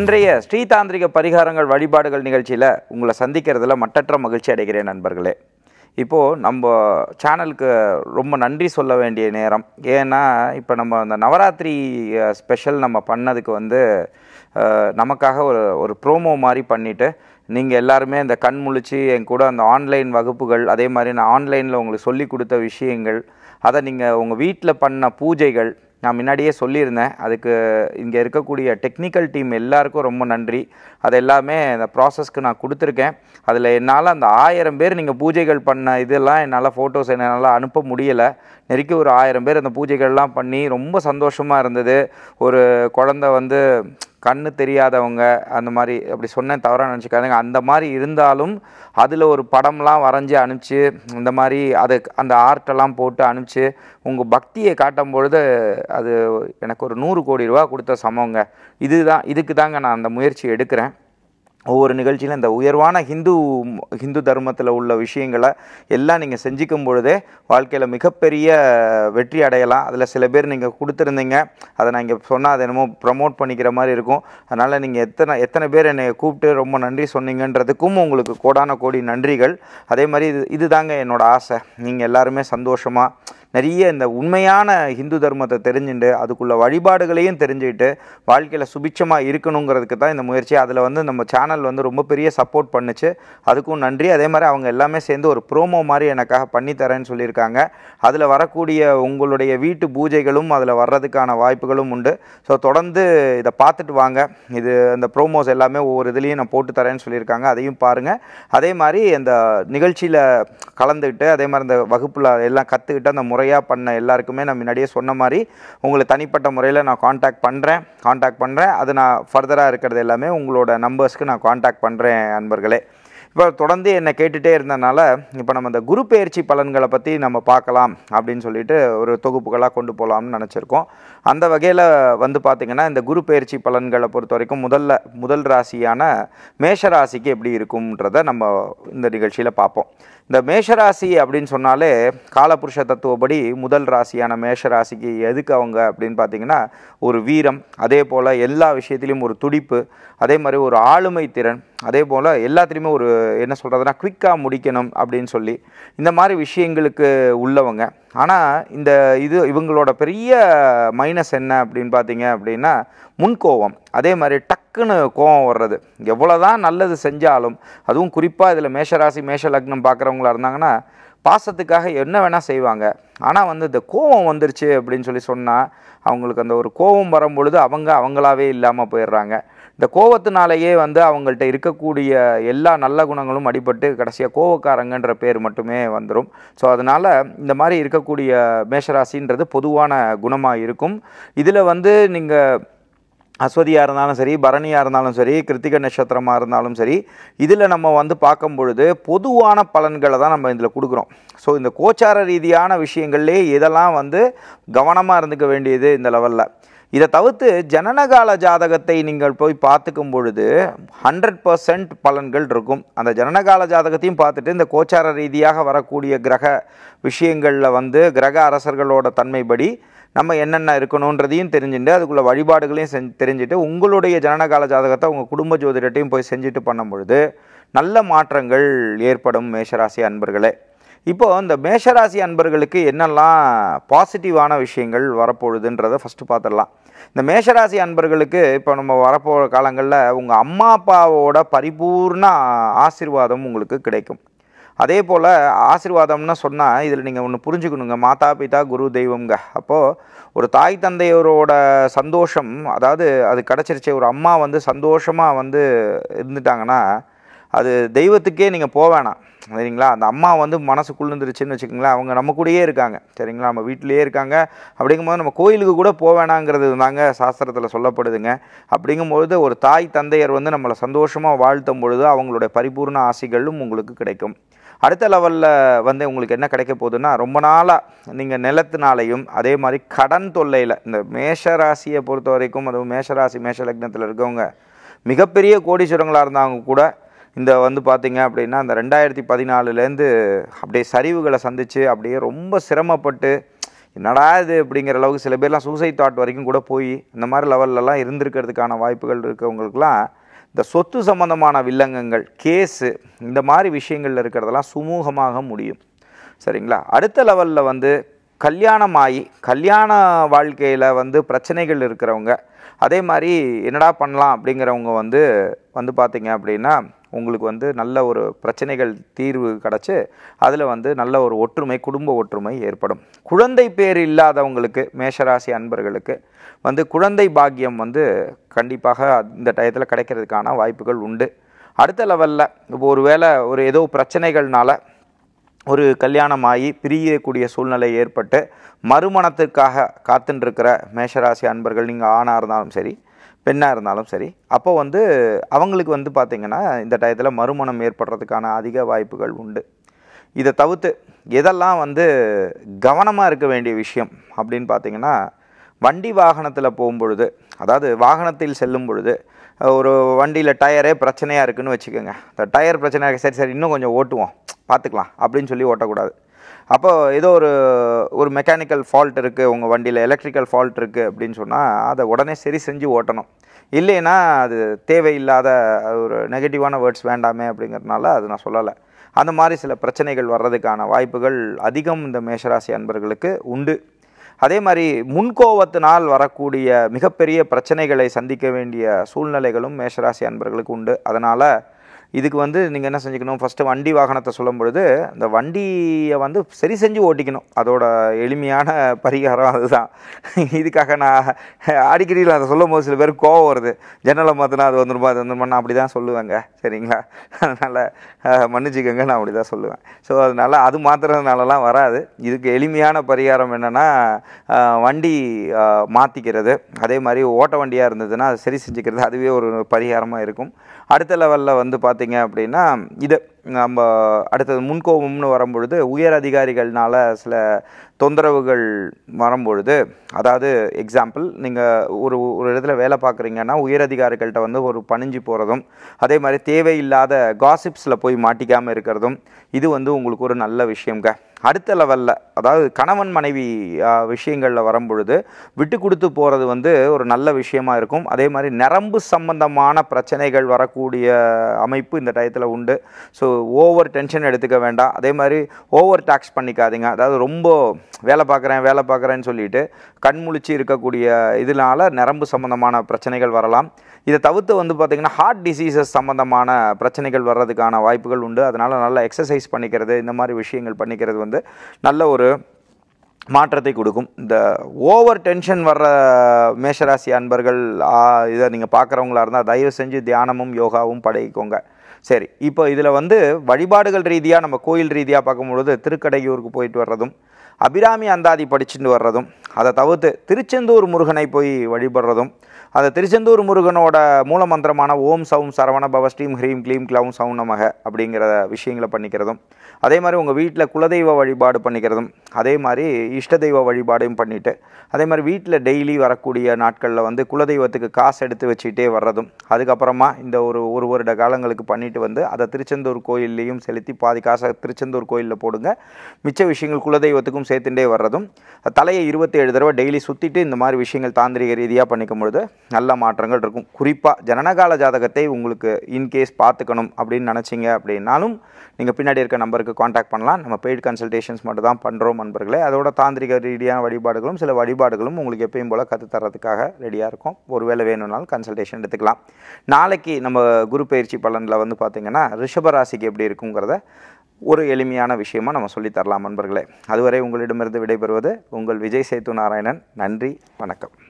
இன்றைய ஸ்ரீதாந்திரிக பரிகாரங்கள் வழிபாடுகள் நிகழ்ச்சியில் உங்களை சந்திக்கிறதுல மட்டற்ற மகிழ்ச்சி அடைகிறேன் நண்பர்களே இப்போது நம்ம சேனலுக்கு ரொம்ப நன்றி சொல்ல வேண்டிய நேரம் ஏன்னா இப்போ நம்ம அந்த நவராத்திரி ஸ்பெஷல் நம்ம பண்ணதுக்கு வந்து நமக்காக ஒரு ஒரு ப்ரோமோ மாதிரி பண்ணிவிட்டு நீங்கள் எல்லாருமே இந்த கண் முழிச்சு என் கூட அந்த ஆன்லைன் வகுப்புகள் அதே மாதிரி நான் ஆன்லைனில் உங்களுக்கு சொல்லி கொடுத்த விஷயங்கள் அதை நீங்கள் உங்கள் வீட்டில் பண்ண பூஜைகள் நான் முன்னாடியே சொல்லியிருந்தேன் அதுக்கு இங்கே இருக்கக்கூடிய டெக்னிக்கல் டீம் எல்லாருக்கும் ரொம்ப நன்றி அது எல்லாமே அந்த ப்ராசஸ்க்கு நான் கொடுத்துருக்கேன் அதில் என்னால் அந்த ஆயிரம் பேர் நீங்கள் பூஜைகள் பண்ண இதெல்லாம் என்னால் ஃபோட்டோஸ் என்னால் அனுப்ப முடியலை நெருக்கி ஒரு ஆயிரம் பேர் அந்த பூஜைகள்லாம் பண்ணி ரொம்ப சந்தோஷமாக இருந்தது ஒரு குழந்த வந்து கண்ணு தெரியாதவங்க அந்த மாதிரி அப்படி சொன்னேன் தவறாக நினச்சிக்காதுங்க அந்த மாதிரி இருந்தாலும் அதில் ஒரு படம்லாம் வரைஞ்சி அனுப்பிச்சு இந்த மாதிரி அது அந்த ஆர்ட்டெல்லாம் போட்டு அனுப்பிச்சு உங்கள் பக்தியை காட்டும் பொழுது அது எனக்கு ஒரு நூறு கோடி ரூபா கொடுத்த சமங்க இதுதான் இதுக்கு தாங்க நான் அந்த முயற்சி எடுக்கிறேன் ஒவ்வொரு நிகழ்ச்சியிலும் இந்த உயர்வான ஹிந்து ஹிந்து தர்மத்தில் உள்ள விஷயங்களை எல்லாம் நீங்கள் செஞ்சிக்கும் பொழுதே வாழ்க்கையில் மிகப்பெரிய வெற்றி அடையலாம் அதில் சில பேர் நீங்கள் கொடுத்துருந்தீங்க அதை நான் இங்கே சொன்னால் அதை என்னமோ ப்ரமோட் பண்ணிக்கிற மாதிரி இருக்கும் அதனால் நீங்கள் எத்தனை எத்தனை பேர் என்னை கூப்பிட்டு ரொம்ப நன்றி சொன்னீங்கன்றதுக்கும் உங்களுக்கு கோடான கோடி நன்றிகள் அதே மாதிரி இது இது தாங்க என்னோடய ஆசை நீங்கள் எல்லாருமே சந்தோஷமாக நிறைய இந்த உண்மையான ஹிந்து தர்மத்தை தெரிஞ்சுட்டு அதுக்குள்ள வழிபாடுகளையும் தெரிஞ்சுக்கிட்டு வாழ்க்கையில் சுபிட்சமாக இருக்கணுங்கிறதுக்கு தான் இந்த முயற்சி அதில் வந்து நம்ம சேனல் வந்து ரொம்ப பெரிய சப்போர்ட் பண்ணுச்சு அதுக்கும் நன்றி அதே மாதிரி அவங்க எல்லாமே சேர்ந்து ஒரு ப்ரோமோ மாதிரி எனக்காக பண்ணித்தரேன்னு சொல்லியிருக்காங்க அதில் வரக்கூடிய உங்களுடைய வீட்டு பூஜைகளும் அதில் வர்றதுக்கான வாய்ப்புகளும் உண்டு ஸோ தொடர்ந்து இதை பார்த்துட்டு வாங்க இது அந்த ப்ரோமோஸ் எல்லாமே ஒவ்வொரு இதுலேயும் நான் போட்டு தரேன்னு சொல்லியிருக்காங்க அதையும் பாருங்கள் அதே மாதிரி அந்த நிகழ்ச்சியில் கலந்துக்கிட்டு அதே மாதிரி இந்த வகுப்பில் எல்லாம் கற்றுக்கிட்டு அந்த முறை முறையாக பண்ண எல்லாருக்குமே நான் முன்னாடியே சொன்ன மாதிரி உங்களை தனிப்பட்ட முறையில் நான் காண்டாக்ட் பண்ணுறேன் காண்டாக்ட் பண்ணுறேன் அது நான் ஃபர்தராக இருக்கிறது எல்லாமே உங்களோட நம்பர்ஸ்க்கு நான் காண்டாக்ட் பண்ணுறேன் அன்பர்களே இப்போ தொடர்ந்து என்னை கேட்டுகிட்டே இருந்தனால இப்போ நம்ம அந்த குரு பயிற்சி பலன்களை பற்றி நம்ம பார்க்கலாம் அப்படின்னு சொல்லிட்டு ஒரு தொகுப்புகளாக கொண்டு போகலாம்னு நினச்சிருக்கோம் அந்த வகையில் வந்து பார்த்திங்கன்னா இந்த குரு பயிற்சி பலன்களை பொறுத்த வரைக்கும் முதல்ல முதல் ராசியான மேஷராசிக்கு எப்படி இருக்கும்ன்றத நம்ம இந்த நிகழ்ச்சியில் பார்ப்போம் இந்த மேஷராசி அப்படின்னு சொன்னாலே காலபுருஷ தத்துவப்படி முதல் ராசியான மேஷராசிக்கு எதுக்கு அவங்க அப்படின்னு பார்த்திங்கன்னா ஒரு வீரம் அதே போல் எல்லா விஷயத்திலையும் ஒரு துடிப்பு அதே மாதிரி ஒரு ஆளுமை திறன் அதே போல் எல்லாத்துலேயுமே ஒரு என்ன சொல்கிறதுனா குவிக்காக முடிக்கணும் அப்படின்னு சொல்லி இந்த மாதிரி விஷயங்களுக்கு உள்ளவங்க ஆனால் இந்த இது இவங்களோட பெரிய மைனஸ் என்ன அப்படின்னு பார்த்தீங்க அப்படின்னா முன்கோவம் அதே மாதிரி டக்குன்னு கோவம் வர்றது எவ்வளோ தான் நல்லது செஞ்சாலும் அதுவும் குறிப்பாக இதில் மேஷராசி மேஷ லக்னம் பார்க்குறவங்களா இருந்தாங்கன்னா பாசத்துக்காக என்ன வேணால் செய்வாங்க ஆனால் வந்து இந்த கோவம் வந்துருச்சு அப்படின்னு சொல்லி சொன்னால் அவங்களுக்கு அந்த ஒரு கோவம் வரும்பொழுது அவங்க அவங்களாவே இல்லாமல் போயிடுறாங்க இந்த கோவத்தினாலேயே வந்து அவங்கள்ட்ட இருக்கக்கூடிய எல்லா நல்ல குணங்களும் அடிபட்டு கடைசியாக கோவக்காரங்கன்ற பேர் மட்டுமே வந்துடும் ஸோ அதனால் இந்த மாதிரி இருக்கக்கூடிய மேஷராசின்றது பொதுவான குணமாக இருக்கும் இதில் வந்து நீங்கள் அஸ்வதியாக இருந்தாலும் சரி பரணியாக இருந்தாலும் சரி கிருத்திக நட்சத்திரமாக இருந்தாலும் சரி இதில் நம்ம வந்து பார்க்கும் பொழுது பொதுவான பலன்களை தான் நம்ம இதில் கொடுக்குறோம் ஸோ இந்த கோச்சார ரீதியான விஷயங்கள்லேயே இதெல்லாம் வந்து கவனமாக இருந்துக்க வேண்டியது இந்த லெவலில் இதை தவிர்த்து ஜனனகால ஜாதகத்தை நீங்கள் போய் பார்த்துக்கும் பொழுது ஹண்ட்ரட் பர்சன்ட் பலன்கள் இருக்கும் அந்த ஜனனகால ஜாதகத்தையும் பார்த்துட்டு இந்த கோச்சார ரீதியாக வரக்கூடிய கிரக விஷயங்களில் வந்து கிரக அரசர்களோட தன்மைப்படி நம்ம என்னென்ன இருக்கணுன்றதையும் தெரிஞ்சுட்டு அதுக்குள்ள வழிபாடுகளையும் செஞ்சு தெரிஞ்சுட்டு உங்களுடைய ஜனனகால ஜாதகத்தை உங்கள் குடும்ப ஜோதிடத்தையும் போய் செஞ்சுட்டு பண்ணும் பொழுது நல்ல மாற்றங்கள் ஏற்படும் மேஷராசி அன்பர்களே இப்போது இந்த மேஷராசி அன்பர்களுக்கு என்னெல்லாம் பாசிட்டிவான விஷயங்கள் வரப்போகுதுன்றதை ஃபஸ்ட்டு பார்த்துடலாம் இந்த மேஷராசி அன்பர்களுக்கு இப்போ நம்ம வரப்போகிற காலங்களில் உங்கள் அம்மா அப்பாவோட பரிபூர்ண ஆசிர்வாதம் உங்களுக்கு கிடைக்கும் அதே போல் ஆசிர்வாதம்னு சொன்னால் இதில் நீங்கள் ஒன்று புரிஞ்சுக்கணுங்க மாதா பிதா குரு தெய்வம்ங்க அப்போது ஒரு தாய் தந்தையரோட சந்தோஷம் அதாவது அது கிடச்சிருச்சு ஒரு அம்மா வந்து சந்தோஷமாக வந்து இருந்துட்டாங்கன்னா அது தெய்வத்துக்கே நீங்கள் போக வேணாம் சரிங்களா அந்த அம்மா வந்து மனசு குளிர்ந்துருச்சுன்னு வச்சுக்கோங்களேன் அவங்க நம்ம கூடயே இருக்காங்க சரிங்களா நம்ம வீட்டிலேயே இருக்காங்க அப்படிங்கும்போது நம்ம கோயிலுக்கு கூட போக வேணாங்கிறது தாங்க சாஸ்திரத்தில் சொல்லப்படுதுங்க அப்படிங்கும்பொழுது ஒரு தாய் தந்தையர் வந்து நம்மளை சந்தோஷமாக வாழ்த்தும் பொழுது அவங்களுடைய பரிபூர்ண ஆசைகளும் உங்களுக்கு கிடைக்கும் அடுத்த லெவலில் வந்து உங்களுக்கு என்ன கிடைக்க போகுதுன்னா ரொம்ப நாளாக நீங்கள் நிலத்தினாலையும் அதே மாதிரி கடன் தொல்லையில் இந்த மேஷராசியை பொறுத்த வரைக்கும் அதுவும் மேஷராசி மேஷ லக்னத்தில் இருக்கவங்க மிகப்பெரிய கோடீஸ்வரங்களாக இருந்தாங்க கூட இந்த வந்து பார்த்திங்க அப்படின்னா அந்த ரெண்டாயிரத்தி பதினாலுலேருந்து அப்படியே சரிவுகளை சந்தித்து அப்படியே ரொம்ப சிரமப்பட்டு என்னடா இது அப்படிங்கிற அளவுக்கு சில பேர்லாம் சூசைட் தாட் வரைக்கும் கூட போய் இந்த மாதிரி லெவல்லலாம் இருந்திருக்கிறதுக்கான வாய்ப்புகள் இருக்கவங்களுக்குலாம் இந்த சொத்து சம்மந்தமான வில்லங்கங்கள் கேஸு இந்த மாதிரி விஷயங்களில் இருக்கிறதெல்லாம் சுமூகமாக முடியும் சரிங்களா அடுத்த லெவலில் வந்து கல்யாணமாகி கல்யாண வாழ்க்கையில் வந்து பிரச்சனைகள் இருக்கிறவங்க அதே மாதிரி என்னடா பண்ணலாம் அப்படிங்கிறவங்க வந்து வந்து பார்த்திங்க அப்படின்னா உங்களுக்கு வந்து நல்ல ஒரு பிரச்சனைகள் தீர்வு கிடச்சி அதில் வந்து நல்ல ஒரு ஒற்றுமை குடும்ப ஒற்றுமை ஏற்படும் குழந்தை பேர் இல்லாதவங்களுக்கு மேஷராசி அன்பர்களுக்கு வந்து குழந்தை பாக்கியம் வந்து கண்டிப்பாக இந்த டயத்தில் கிடைக்கிறதுக்கான வாய்ப்புகள் உண்டு அடுத்த லெவலில் இப்போ ஒரு வேளை ஒரு ஏதோ பிரச்சனைகள்னால ஒரு கல்யாணமாகி பிரியக்கூடிய சூழ்நிலை ஏற்பட்டு மறுமணத்திற்காக காத்துட்டுருக்கிற மேஷராசி அன்பர்கள் நீங்கள் ஆணாக இருந்தாலும் சரி பெண்ணாக இருந்தாலும் சரி அப்போ வந்து அவங்களுக்கு வந்து பார்த்திங்கன்னா இந்த டயத்தில் மறுமணம் ஏற்படுறதுக்கான அதிக வாய்ப்புகள் உண்டு இதை தவிர்த்து எதெல்லாம் வந்து கவனமாக இருக்க வேண்டிய விஷயம் அப்படின்னு பார்த்திங்கன்னா வண்டி வாகனத்தில் போகும்பொழுது அதாவது வாகனத்தில் செல்லும் பொழுது ஒரு வண்டியில் டயரே பிரச்சனையாக இருக்குதுன்னு வச்சுக்கோங்க இந்த டயர் பிரச்சனையாக சரி சரி இன்னும் கொஞ்சம் ஓட்டுவோம் பார்த்துக்கலாம் அப்படின்னு சொல்லி ஓட்டக்கூடாது அப்போது ஏதோ ஒரு ஒரு மெக்கானிக்கல் ஃபால்ட் இருக்குது உங்கள் வண்டியில் எலக்ட்ரிக்கல் ஃபால்ட் இருக்குது அப்படின்னு சொன்னால் அதை உடனே சரி செஞ்சு ஓட்டணும் இல்லைன்னா அது தேவையில்லாத ஒரு நெகட்டிவான வேர்ட்ஸ் வேண்டாமே அப்படிங்கிறதுனால அது நான் சொல்லலை அந்த மாதிரி சில பிரச்சனைகள் வர்றதுக்கான வாய்ப்புகள் அதிகம் இந்த மேஷராசி அன்பர்களுக்கு உண்டு அதே மாதிரி முன்கோவத்தினால் வரக்கூடிய மிகப்பெரிய பிரச்சனைகளை சந்திக்க வேண்டிய சூழ்நிலைகளும் மேஷராசி அன்பர்களுக்கு உண்டு அதனால் இதுக்கு வந்து நீங்கள் என்ன செஞ்சுக்கணும் ஃபஸ்ட்டு வண்டி வாகனத்தை சொல்லும் பொழுது இந்த வண்டியை வந்து சரி செஞ்சு ஓட்டிக்கணும் அதோட எளிமையான பரிகாரம் அதுதான் இதுக்காக நான் அடிக்கடியில் அதை சொல்லும் போது சில பேர் கோவம் வருது ஜன்னலை மாற்றினா அது வந்துருமா அது வந்துருமா நான் அப்படி தான் சொல்லுவேங்க சரிங்களா அதனால் மன்னிச்சிக்கங்க நான் அப்படி தான் சொல்லுவேன் ஸோ அதனால் அது மாற்றுறதுனாலலாம் வராது இதுக்கு எளிமையான பரிகாரம் என்னென்னா வண்டி மாற்றிக்கிறது அதே மாதிரி ஓட்ட வண்டியாக இருந்ததுன்னா அதை சரி செஞ்சுக்கிறது அதுவே ஒரு பரிகாரமாக இருக்கும் அடுத்த லெவலில் வந்து பார்த்து பார்த்தீங்க அப்படின்னா இது நம்ம அடுத்தது முன்கோபம்னு வரும்பொழுது உயர் அதிகாரிகள்னால் சில தொந்தரவுகள் வரும்பொழுது அதாவது எக்ஸாம்பிள் நீங்கள் ஒரு ஒரு இடத்துல வேலை பார்க்குறீங்கன்னா உயர் அதிகாரிகள்கிட்ட வந்து ஒரு பணிஞ்சு போகிறதும் அதே மாதிரி தேவையில்லாத காசிப்ஸில் போய் மாட்டிக்காமல் இருக்கிறதும் இது வந்து உங்களுக்கு ஒரு நல்ல விஷயங்க அடுத்த லெவலில் அதாவது கணவன் மனைவி விஷயங்களில் வரும்பொழுது விட்டு கொடுத்து போகிறது வந்து ஒரு நல்ல விஷயமா இருக்கும் அதே மாதிரி நரம்பு சம்பந்தமான பிரச்சனைகள் வரக்கூடிய அமைப்பு இந்த டயத்தில் உண்டு ஸோ ஓவர் டென்ஷன் எடுத்துக்க வேண்டாம் அதே மாதிரி ஓவர் டாக்ஸ் பண்ணிக்காதீங்க அதாவது ரொம்ப வேலை பார்க்குறேன் வேலை பார்க்குறேன்னு சொல்லிட்டு கண்முழிச்சு இருக்கக்கூடிய இதனால் நரம்பு சம்பந்தமான பிரச்சனைகள் வரலாம் இதை தவிர்த்து வந்து பார்த்திங்கன்னா ஹார்ட் டிசீசஸ் சம்மந்தமான பிரச்சனைகள் வர்றதுக்கான வாய்ப்புகள் உண்டு அதனால் நல்லா எக்ஸசைஸ் பண்ணிக்கிறது இந்த மாதிரி விஷயங்கள் பண்ணிக்கிறது வந்து வந்து நல்ல ஒரு மாற்றத்தை கொடுக்கும் இந்த ஓவர் டென்ஷன் வர்ற மேஷராசி அன்பர்கள் இதை நீங்கள் பார்க்குறவங்களா இருந்தால் தயவு செஞ்சு தியானமும் யோகாவும் படகிக்கோங்க சரி இப்போ இதில் வந்து வழிபாடுகள் ரீதியாக நம்ம கோயில் ரீதியாக பார்க்கும்பொழுது திருக்கடையூருக்கு போயிட்டு வர்றதும் அபிராமி அந்தாதி படிச்சுட்டு வர்றதும் அதை தவிர்த்து திருச்செந்தூர் முருகனை போய் வழிபடுறதும் அந்த திருச்செந்தூர் முருகனோட மூல மந்திரமான ஓம் சவும் சரவண பவ ஸ்ரீம் ஹ்ரீம் க்ளீம் க்ளவும் சவுன் நமக அப்படிங்கிற விஷயங்களை பண்ணிக்கிறதும் அதே மாதிரி உங்கள் வீட்டில் குலதெய்வ வழிபாடு பண்ணிக்கிறதும் அதே மாதிரி இஷ்ட தெய்வ வழிபாடும் பண்ணிவிட்டு அதே மாதிரி வீட்டில் டெய்லி வரக்கூடிய நாட்களில் வந்து குலதெய்வத்துக்கு காசு எடுத்து வச்சுக்கிட்டே வர்றதும் அதுக்கப்புறமா இந்த ஒரு ஒரு வருட காலங்களுக்கு பண்ணிவிட்டு வந்து அதை திருச்செந்தூர் கோயில்லையும் செலுத்தி பாதி காசை திருச்செந்தூர் கோயிலில் போடுங்க மிச்ச விஷயங்கள் குலதெய்வத்துக்கும் சேர்த்துட்டே வர்றதும் தலையை இருபத்தேழு தடவை டெய்லி சுற்றிட்டு இந்த மாதிரி விஷயங்கள் தாந்திரிக ரீதியாக பண்ணிக்கும் பொழுது நல்ல மாற்றங்கள் இருக்கும் குறிப்பாக ஜனனகால ஜாதகத்தை உங்களுக்கு இன்கேஸ் பார்த்துக்கணும் அப்படின்னு நினச்சிங்க அப்படின்னாலும் நீங்கள் பின்னாடி இருக்க நம்பருக்கு எனக்கு காண்டாக்ட் பண்ணலாம் நம்ம பெய்டு கன்சல்டேஷன்ஸ் மட்டும் தான் பண்ணுறோம் நண்பர்களே அதோட தாந்திரிக ரீதியான வழிபாடுகளும் சில வழிபாடுகளும் உங்களுக்கு எப்பயும் போல் கற்றுத்தரதுக்காக ரெடியாக இருக்கும் ஒரு வேலை வேணும்னாலும் கன்சல்டேஷன் எடுத்துக்கலாம் நாளைக்கு நம்ம குரு பயிற்சி பலனில் வந்து பார்த்திங்கன்னா ரிஷபராசிக்கு எப்படி இருக்குங்கிறத ஒரு எளிமையான விஷயமாக நம்ம சொல்லித்தரலாம் நண்பர்களே அதுவரை உங்களிடமிருந்து விடைபெறுவது உங்கள் விஜய் சேத்து நாராயணன் நன்றி வணக்கம்